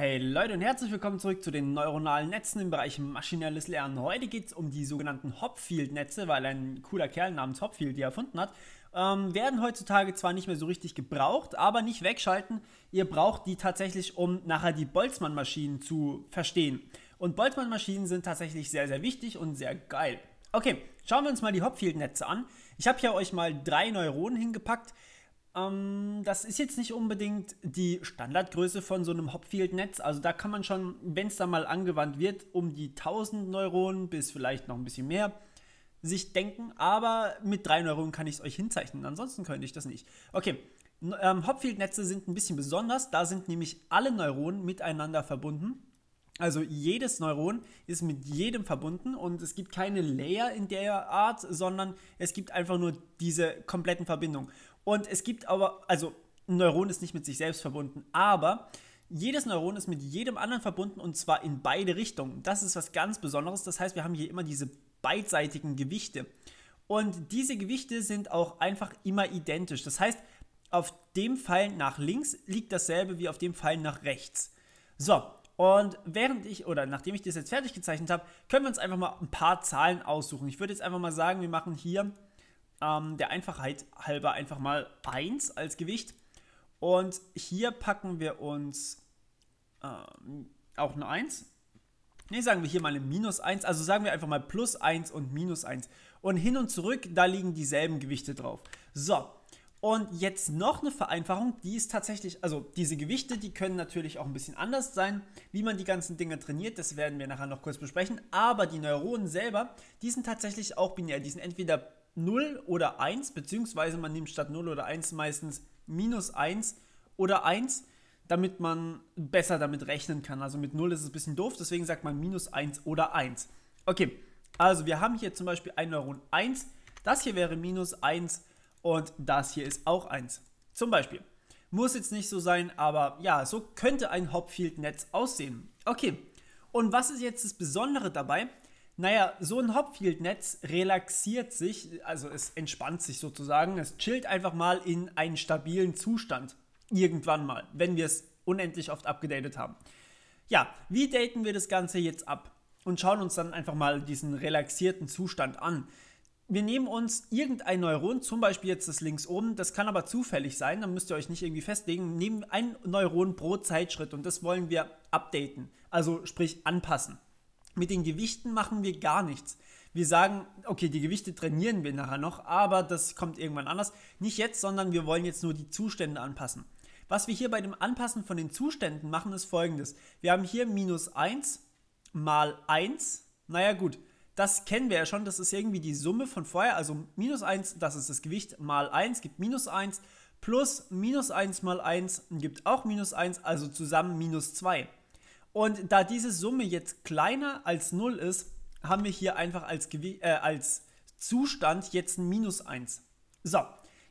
Hey Leute und herzlich willkommen zurück zu den neuronalen Netzen im Bereich maschinelles Lernen. Heute geht es um die sogenannten Hopfield-Netze, weil ein cooler Kerl namens Hopfield die erfunden hat. Ähm, werden heutzutage zwar nicht mehr so richtig gebraucht, aber nicht wegschalten. Ihr braucht die tatsächlich, um nachher die Boltzmann-Maschinen zu verstehen. Und Boltzmann-Maschinen sind tatsächlich sehr, sehr wichtig und sehr geil. Okay, schauen wir uns mal die Hopfield-Netze an. Ich habe hier euch mal drei Neuronen hingepackt. Ähm, das ist jetzt nicht unbedingt die Standardgröße von so einem Hopfield-Netz. Also da kann man schon, wenn es da mal angewandt wird, um die 1000 Neuronen bis vielleicht noch ein bisschen mehr sich denken. Aber mit drei Neuronen kann ich es euch hinzeichnen. Ansonsten könnte ich das nicht. Okay. Ähm, Hopfield-Netze sind ein bisschen besonders. Da sind nämlich alle Neuronen miteinander verbunden. Also jedes Neuron ist mit jedem verbunden und es gibt keine Layer in der Art, sondern es gibt einfach nur diese kompletten Verbindungen. Und es gibt aber, also ein Neuron ist nicht mit sich selbst verbunden, aber jedes Neuron ist mit jedem anderen verbunden und zwar in beide Richtungen. Das ist was ganz Besonderes. Das heißt, wir haben hier immer diese beidseitigen Gewichte. Und diese Gewichte sind auch einfach immer identisch. Das heißt, auf dem Fall nach links liegt dasselbe wie auf dem Fall nach rechts. So, und während ich oder nachdem ich das jetzt fertig gezeichnet habe, können wir uns einfach mal ein paar Zahlen aussuchen. Ich würde jetzt einfach mal sagen, wir machen hier ähm, der Einfachheit halber einfach mal 1 als Gewicht. Und hier packen wir uns ähm, auch eine 1. Ne, sagen wir hier mal eine minus 1. Also sagen wir einfach mal plus 1 und minus 1. Und hin und zurück, da liegen dieselben Gewichte drauf. So, und jetzt noch eine Vereinfachung, die ist tatsächlich, also diese Gewichte, die können natürlich auch ein bisschen anders sein, wie man die ganzen Dinge trainiert, das werden wir nachher noch kurz besprechen, aber die Neuronen selber, die sind tatsächlich auch binär, die sind entweder 0 oder 1, beziehungsweise man nimmt statt 0 oder 1 meistens minus 1 oder 1, damit man besser damit rechnen kann. Also mit 0 ist es ein bisschen doof, deswegen sagt man minus 1 oder 1. Okay, also wir haben hier zum Beispiel ein Neuron 1, das hier wäre minus 1 und das hier ist auch 1. Zum Beispiel. Muss jetzt nicht so sein, aber ja, so könnte ein Hopfield-Netz aussehen. Okay, und was ist jetzt das Besondere dabei? Naja, so ein Hopfield-Netz relaxiert sich, also es entspannt sich sozusagen, es chillt einfach mal in einen stabilen Zustand. Irgendwann mal, wenn wir es unendlich oft abgedatet haben. Ja, wie daten wir das Ganze jetzt ab? Und schauen uns dann einfach mal diesen relaxierten Zustand an. Wir nehmen uns irgendein Neuron, zum Beispiel jetzt das links oben, das kann aber zufällig sein, dann müsst ihr euch nicht irgendwie festlegen, nehmen ein Neuron pro Zeitschritt und das wollen wir updaten, also sprich anpassen. Mit den Gewichten machen wir gar nichts. Wir sagen, okay, die Gewichte trainieren wir nachher noch, aber das kommt irgendwann anders. Nicht jetzt, sondern wir wollen jetzt nur die Zustände anpassen. Was wir hier bei dem Anpassen von den Zuständen machen, ist folgendes. Wir haben hier minus 1 mal 1. Naja gut, das kennen wir ja schon. Das ist irgendwie die Summe von vorher. Also minus 1, das ist das Gewicht, mal 1 gibt minus 1. Plus minus 1 mal 1 gibt auch minus 1, also zusammen minus 2. Und da diese Summe jetzt kleiner als 0 ist, haben wir hier einfach als, Gew äh, als Zustand jetzt ein Minus 1. So,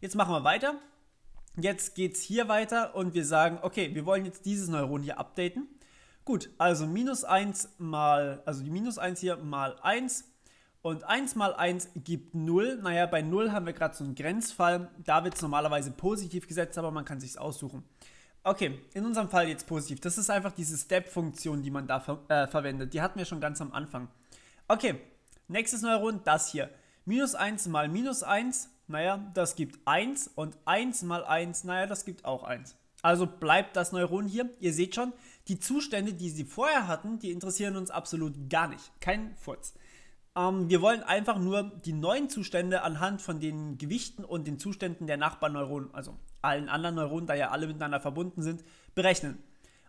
jetzt machen wir weiter. Jetzt geht es hier weiter und wir sagen, okay, wir wollen jetzt dieses Neuron hier updaten. Gut, also minus 1 mal, also die minus 1 hier mal 1 und 1 mal 1 gibt 0. Naja, bei 0 haben wir gerade so einen Grenzfall. Da wird es normalerweise positiv gesetzt, aber man kann sich aussuchen. Okay, in unserem Fall jetzt positiv. Das ist einfach diese Step-Funktion, die man da ver äh, verwendet. Die hatten wir schon ganz am Anfang. Okay, nächstes Neuron, das hier. Minus 1 mal minus 1, naja, das gibt 1. Und 1 mal 1, naja, das gibt auch 1. Also bleibt das Neuron hier. Ihr seht schon, die Zustände, die sie vorher hatten, die interessieren uns absolut gar nicht. Kein Furz. Ähm, wir wollen einfach nur die neuen Zustände anhand von den Gewichten und den Zuständen der Nachbarneuronen, also allen anderen Neuronen, da ja alle miteinander verbunden sind, berechnen.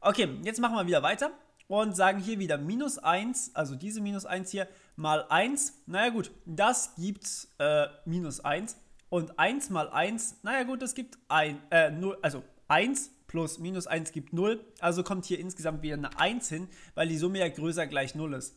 Okay, jetzt machen wir wieder weiter und sagen hier wieder minus 1, also diese minus 1 hier, mal 1. Naja äh, gut, das gibt äh, minus 1. Und 1 mal 1, naja gut, das gibt 1, äh, 0, also 1 plus minus 1 gibt 0. Also kommt hier insgesamt wieder eine 1 hin, weil die Summe ja größer gleich 0 ist.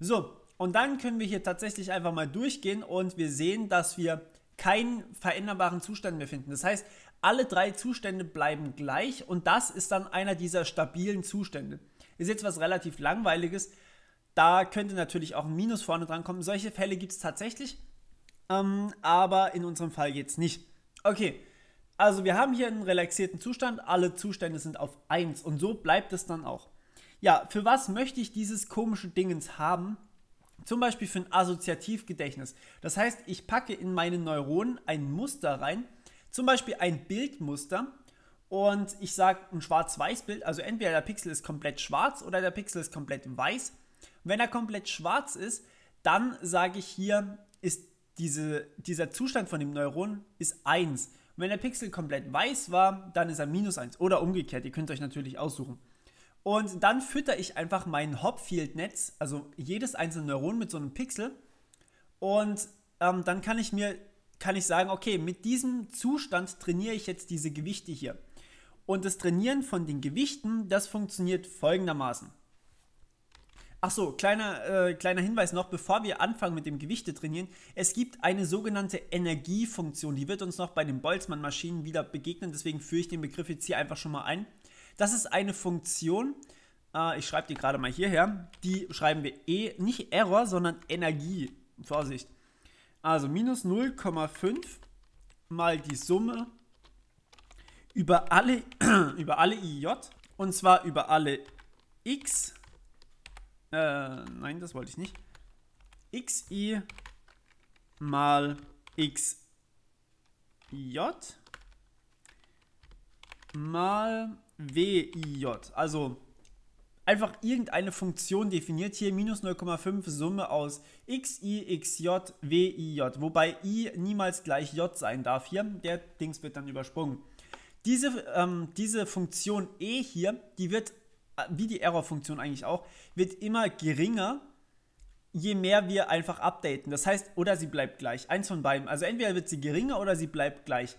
So, und dann können wir hier tatsächlich einfach mal durchgehen und wir sehen, dass wir keinen veränderbaren Zustand mehr finden. Das heißt, alle drei Zustände bleiben gleich und das ist dann einer dieser stabilen Zustände. Ist jetzt was relativ langweiliges. Da könnte natürlich auch ein Minus vorne dran kommen. Solche Fälle gibt es tatsächlich, ähm, aber in unserem Fall geht es nicht. Okay, also wir haben hier einen relaxierten Zustand. Alle Zustände sind auf 1 und so bleibt es dann auch. Ja, für was möchte ich dieses komische Dingens haben? Zum Beispiel für ein Assoziativgedächtnis. Das heißt, ich packe in meine Neuronen ein Muster rein, zum Beispiel ein Bildmuster, und ich sage ein Schwarz-Weiß-Bild, also entweder der Pixel ist komplett schwarz oder der Pixel ist komplett weiß. Und wenn er komplett schwarz ist, dann sage ich hier, ist diese, dieser Zustand von dem Neuron ist 1. Und wenn der Pixel komplett weiß war, dann ist er minus 1 oder umgekehrt. Ihr könnt euch natürlich aussuchen. Und dann fütter ich einfach mein Hopfield-Netz, also jedes einzelne Neuron mit so einem Pixel. Und ähm, dann kann ich mir, kann ich sagen, okay, mit diesem Zustand trainiere ich jetzt diese Gewichte hier. Und das Trainieren von den Gewichten, das funktioniert folgendermaßen. Achso, kleiner, äh, kleiner Hinweis noch, bevor wir anfangen mit dem Gewichte trainieren. Es gibt eine sogenannte Energiefunktion, die wird uns noch bei den Boltzmann-Maschinen wieder begegnen, deswegen führe ich den Begriff jetzt hier einfach schon mal ein. Das ist eine Funktion, äh, ich schreibe die gerade mal hierher, die schreiben wir E, nicht Error, sondern Energie. Vorsicht. Also minus 0,5 mal die Summe über alle, über alle IJ und zwar über alle X. Äh, nein, das wollte ich nicht. XI mal XJ mal WIJ. Also einfach irgendeine Funktion definiert hier minus 0,5 Summe aus x, i, x, j, w, i, j. Wobei i niemals gleich j sein darf hier. Der Dings wird dann übersprungen. Diese, ähm, diese Funktion e hier, die wird, äh, wie die Error-Funktion eigentlich auch, wird immer geringer, je mehr wir einfach updaten. Das heißt, oder sie bleibt gleich. Eins von beiden. Also entweder wird sie geringer oder sie bleibt gleich.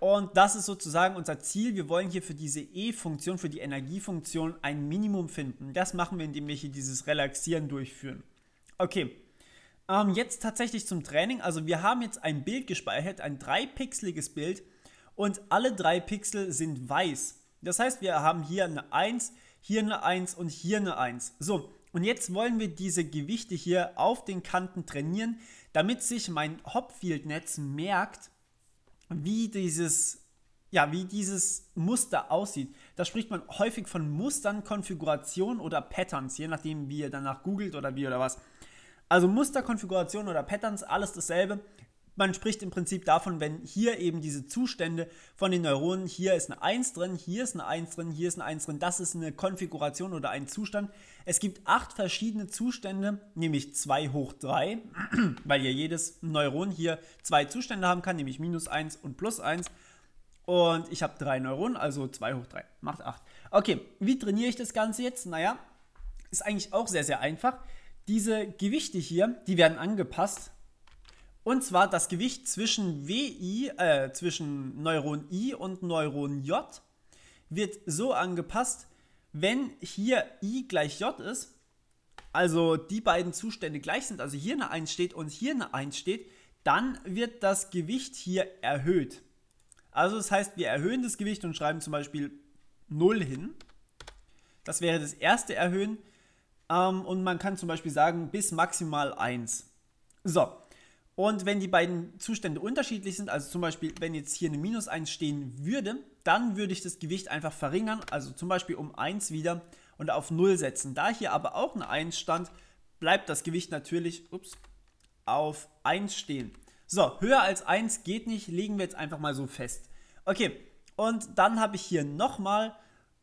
Und das ist sozusagen unser Ziel. Wir wollen hier für diese E-Funktion, für die Energiefunktion ein Minimum finden. Das machen wir, indem wir hier dieses Relaxieren durchführen. Okay, ähm, jetzt tatsächlich zum Training. Also wir haben jetzt ein Bild gespeichert, ein dreipixeliges Bild und alle drei Pixel sind weiß. Das heißt, wir haben hier eine 1, hier eine 1 und hier eine 1. So, und jetzt wollen wir diese Gewichte hier auf den Kanten trainieren, damit sich mein Hopfield-Netz merkt, wie dieses, ja, wie dieses Muster aussieht. Da spricht man häufig von Mustern, Konfiguration oder Patterns, je nachdem, wie ihr danach googelt oder wie oder was. Also Muster, Konfiguration oder Patterns, alles dasselbe man spricht im Prinzip davon, wenn hier eben diese Zustände von den Neuronen, hier ist eine 1 drin, hier ist eine 1 drin, hier ist eine 1 drin, das ist eine Konfiguration oder ein Zustand. Es gibt acht verschiedene Zustände, nämlich 2 hoch 3, weil ja jedes Neuron hier zwei Zustände haben kann, nämlich minus 1 und plus 1. Und ich habe drei Neuronen, also 2 hoch 3 macht 8. Okay, wie trainiere ich das Ganze jetzt? Naja, ist eigentlich auch sehr, sehr einfach. Diese Gewichte hier, die werden angepasst und zwar das Gewicht zwischen WI, äh, zwischen Neuron I und Neuron J wird so angepasst, wenn hier I gleich J ist, also die beiden Zustände gleich sind, also hier eine 1 steht und hier eine 1 steht, dann wird das Gewicht hier erhöht. Also das heißt, wir erhöhen das Gewicht und schreiben zum Beispiel 0 hin. Das wäre das erste Erhöhen. Ähm, und man kann zum Beispiel sagen, bis maximal 1. So, und wenn die beiden Zustände unterschiedlich sind, also zum Beispiel, wenn jetzt hier eine Minus 1 stehen würde, dann würde ich das Gewicht einfach verringern, also zum Beispiel um 1 wieder und auf 0 setzen. Da hier aber auch eine 1 stand, bleibt das Gewicht natürlich ups, auf 1 stehen. So, höher als 1 geht nicht, legen wir jetzt einfach mal so fest. Okay, und dann habe ich hier nochmal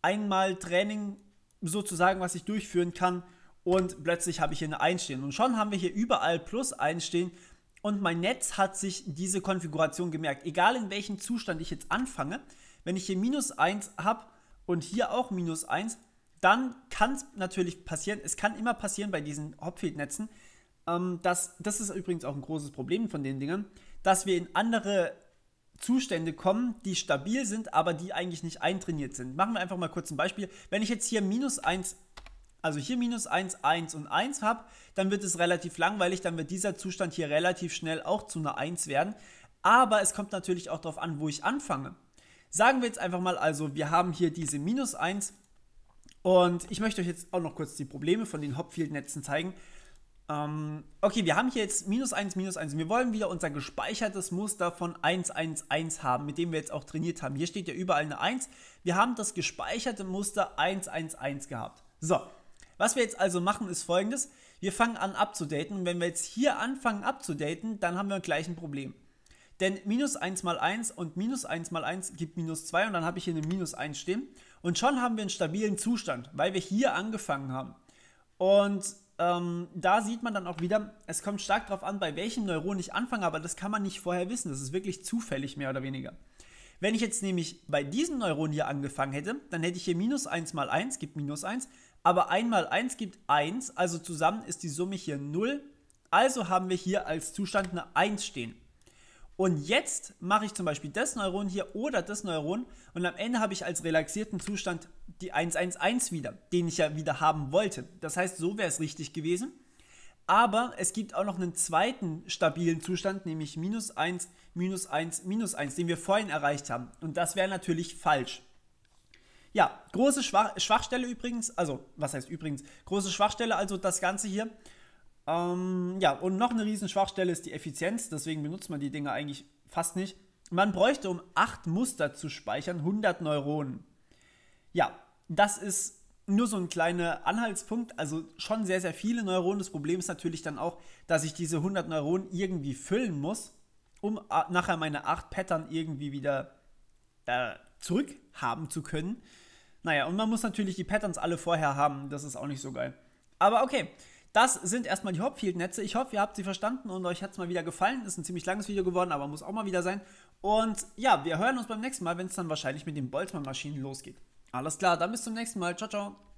einmal Training sozusagen, was ich durchführen kann und plötzlich habe ich hier eine 1 stehen. Und schon haben wir hier überall plus 1 stehen, und mein Netz hat sich diese Konfiguration gemerkt. Egal in welchem Zustand ich jetzt anfange, wenn ich hier minus 1 habe und hier auch minus 1, dann kann es natürlich passieren, es kann immer passieren bei diesen Hopfield-Netzen, ähm, dass, das ist übrigens auch ein großes Problem von den Dingern, dass wir in andere Zustände kommen, die stabil sind, aber die eigentlich nicht eintrainiert sind. Machen wir einfach mal kurz ein Beispiel. Wenn ich jetzt hier minus 1 also hier minus 1, 1 und 1 habe, dann wird es relativ langweilig, dann wird dieser Zustand hier relativ schnell auch zu einer 1 werden. Aber es kommt natürlich auch darauf an, wo ich anfange. Sagen wir jetzt einfach mal also, wir haben hier diese minus 1 und ich möchte euch jetzt auch noch kurz die Probleme von den Hopfield-Netzen zeigen. Ähm, okay, wir haben hier jetzt minus 1, minus 1. Wir wollen wieder unser gespeichertes Muster von 1, 1, 1 haben, mit dem wir jetzt auch trainiert haben. Hier steht ja überall eine 1. Wir haben das gespeicherte Muster 1, 1, 1 gehabt. So, was wir jetzt also machen, ist folgendes. Wir fangen an abzudaten und wenn wir jetzt hier anfangen abzudaten, dann haben wir gleich ein Problem. Denn minus 1 mal 1 und minus 1 mal 1 gibt minus 2 und dann habe ich hier eine minus 1 stehen. Und schon haben wir einen stabilen Zustand, weil wir hier angefangen haben. Und ähm, da sieht man dann auch wieder, es kommt stark darauf an, bei welchem Neuron ich anfange, aber das kann man nicht vorher wissen. Das ist wirklich zufällig mehr oder weniger. Wenn ich jetzt nämlich bei diesem Neuron hier angefangen hätte, dann hätte ich hier minus 1 mal 1, gibt minus 1, aber 1 mal 1 gibt 1, also zusammen ist die Summe hier 0. Also haben wir hier als Zustand eine 1 stehen. Und jetzt mache ich zum Beispiel das Neuron hier oder das Neuron und am Ende habe ich als relaxierten Zustand die 111 wieder, den ich ja wieder haben wollte. Das heißt, so wäre es richtig gewesen. Aber es gibt auch noch einen zweiten stabilen Zustand, nämlich minus 1, minus 1, minus 1, den wir vorhin erreicht haben. Und das wäre natürlich falsch. Ja, große Schwach Schwachstelle übrigens, also was heißt übrigens, große Schwachstelle, also das Ganze hier. Ähm, ja, und noch eine riesen Schwachstelle ist die Effizienz, deswegen benutzt man die Dinge eigentlich fast nicht. Man bräuchte, um 8 Muster zu speichern, 100 Neuronen. Ja, das ist nur so ein kleiner Anhaltspunkt, also schon sehr, sehr viele Neuronen. Das Problem ist natürlich dann auch, dass ich diese 100 Neuronen irgendwie füllen muss, um äh, nachher meine 8 Pattern irgendwie wieder zu da zurück haben zu können. Naja, und man muss natürlich die Patterns alle vorher haben. Das ist auch nicht so geil. Aber okay, das sind erstmal die Hopfield-Netze. Ich hoffe, ihr habt sie verstanden und euch hat es mal wieder gefallen. Ist ein ziemlich langes Video geworden, aber muss auch mal wieder sein. Und ja, wir hören uns beim nächsten Mal, wenn es dann wahrscheinlich mit den Boltzmann-Maschinen losgeht. Alles klar, dann bis zum nächsten Mal. Ciao, ciao.